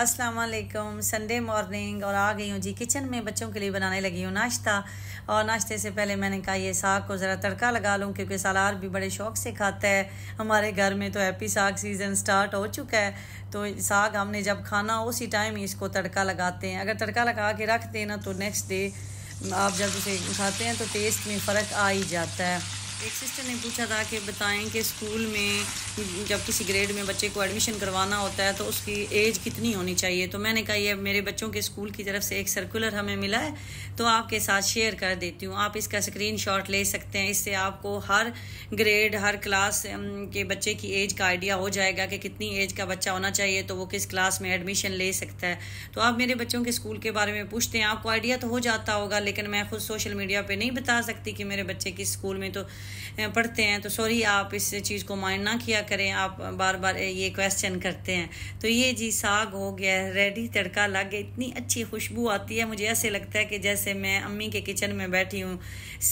अस्सलाम वालेकुम Sunday morning और आ गई हूँ जी किचन में बच्चों के लिए बनाने लगी हूँ नाश्ता और नाश्ते से पहले मैंने कहा ये साग को ज़रा तड़का लगा लूँ क्योंकि सालार भी बड़े शौक से खाता है हमारे घर में तो हैप्पी साग सीज़न स्टार्ट हो चुका है तो साग हमने जब खाना उसी टाइम ही इसको तड़का लगाते हैं अगर तड़का लगा के रख देना तो नेक्स्ट डे आप जब उसे खाते हैं तो टेस्ट में फ़र्क आ ही जाता है एक सिस्टर ने पूछा था कि बताएं कि स्कूल में जब किसी ग्रेड में बच्चे को एडमिशन करवाना होता है तो उसकी एज कितनी होनी चाहिए तो मैंने कहा ये मेरे बच्चों के स्कूल की तरफ से एक सर्कुलर हमें मिला है तो आपके साथ शेयर कर देती हूँ आप इसका स्क्रीन शॉट ले सकते हैं इससे आपको हर ग्रेड हर क्लास के बच्चे की एज का आइडिया हो जाएगा कि कितनी एज का बच्चा होना चाहिए तो वो किस क्लास में एडमिशन ले सकता है तो आप मेरे बच्चों के स्कूल के बारे में पूछते हैं आपको आइडिया तो हो जाता होगा लेकिन मैं खुद सोशल मीडिया पर नहीं बता सकती कि मेरे बच्चे किस स्कूल में तो पढ़ते हैं तो सॉरी आप इस चीज़ को माइंड ना किया करें आप बार बार ये क्वेश्चन करते हैं तो ये जी साग हो गया रेडी तड़का लग गया इतनी अच्छी खुशबू आती है मुझे ऐसे लगता है कि जैसे मैं अम्मी के किचन में बैठी हूँ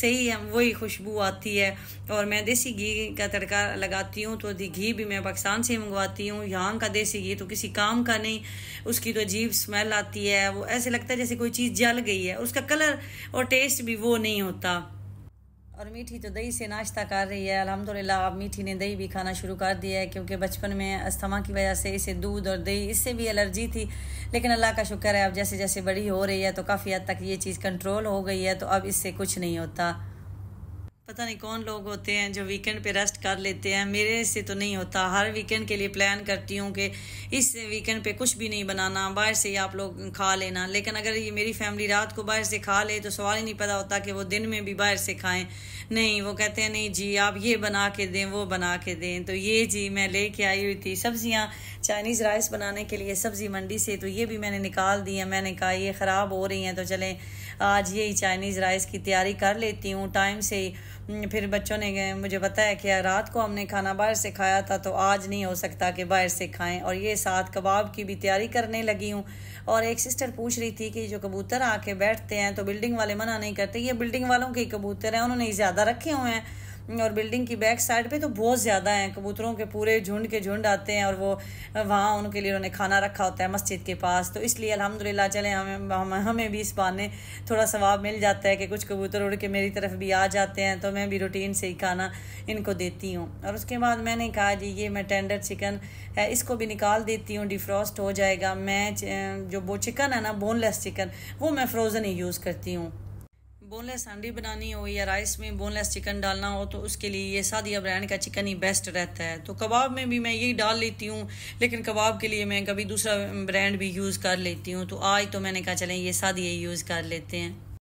सही है वही खुशबू आती है और मैं देसी घी का तड़का लगाती हूँ तो घी भी मैं पाकिस्तान से मंगवाती हूँ यहाँ का देसी घी तो किसी काम का नहीं उसकी तो अजीब स्मेल आती है वो ऐसे लगता है जैसे कोई चीज़ जल गई है उसका कलर और टेस्ट भी वो नहीं होता और मीठी तो दही से नाश्ता कर रही है अल्हम्दुलिल्लाह अब मीठी ने दही भी खाना शुरू कर दिया है क्योंकि बचपन में अस्थमा की वजह से इसे दूध और दही इससे भी एलर्जी थी लेकिन अल्लाह का शुक्र है अब जैसे जैसे बड़ी हो रही है तो काफ़ी हद तक ये चीज़ कंट्रोल हो गई है तो अब इससे कुछ नहीं होता पता नहीं कौन लोग होते हैं जो वीकेंड पे रेस्ट कर लेते हैं मेरे से तो नहीं होता हर वीकेंड के लिए प्लान करती हूँ कि इस वीकेंड पे कुछ भी नहीं बनाना बाहर से ही आप लोग खा लेना लेकिन अगर ये मेरी फैमिली रात को बाहर से खा ले तो सवाल ही नहीं पता होता कि वो दिन में भी बाहर से खाएं नहीं वो कहते हैं नहीं जी आप ये बना के दें वो बना के दें तो ये जी मैं ले के आई हुई थी सब्जियाँ चाइनीज़ राइस बनाने के लिए सब्ज़ी मंडी से तो ये भी मैंने निकाल दी है मैंने कहा ये ख़राब हो रही हैं तो चलें आज यही चाइनीज़ राइस की तैयारी कर लेती हूँ टाइम से ही हम्म, फिर बच्चों ने मुझे बताया कि रात को हमने खाना बाहर से खाया था तो आज नहीं हो सकता कि बाहर से खाएं और ये साथ कबाब की भी तैयारी करने लगी हूँ और एक सिस्टर पूछ रही थी कि जो कबूतर आके बैठते हैं तो बिल्डिंग वाले मना नहीं करते ये बिल्डिंग वालों के कबूतर हैं उन्होंने ज़्यादा रखे हुए हैं और बिल्डिंग की बैक साइड पे तो बहुत ज़्यादा हैं कबूतरों के पूरे झुंड के झुंड आते हैं और वो वहाँ उनके लिए उन्होंने खाना रखा होता है मस्जिद के पास तो इसलिए अलहमदिल्ला चले हमें हम, हमें भी इस बहाने थोड़ा सवाब मिल जाता है कि कुछ कबूतर उड़ के मेरी तरफ भी आ जाते हैं तो मैं भी रूटीन से ही खाना इनको देती हूँ और उसके बाद मैंने कहा जी ये मैं टेंडर चिकन है इसको भी निकाल देती हूँ डिफ्रॉस्ट हो जाएगा मैं जो वो चिकन है ना बोनलेस चिकन वो मैं फ्रोज़न ही यूज़ करती हूँ बोनलेस हांडी बनानी हो या राइस में बोनलेस चिकन डालना हो तो उसके लिए ये सादिया ब्रांड का चिकन ही बेस्ट रहता है तो कबाब में भी मैं यही डाल लेती हूँ लेकिन कबाब के लिए मैं कभी दूसरा ब्रांड भी यूज़ कर लेती हूँ तो आज तो मैंने कहा चलें ये सादिया यूज़ कर लेते हैं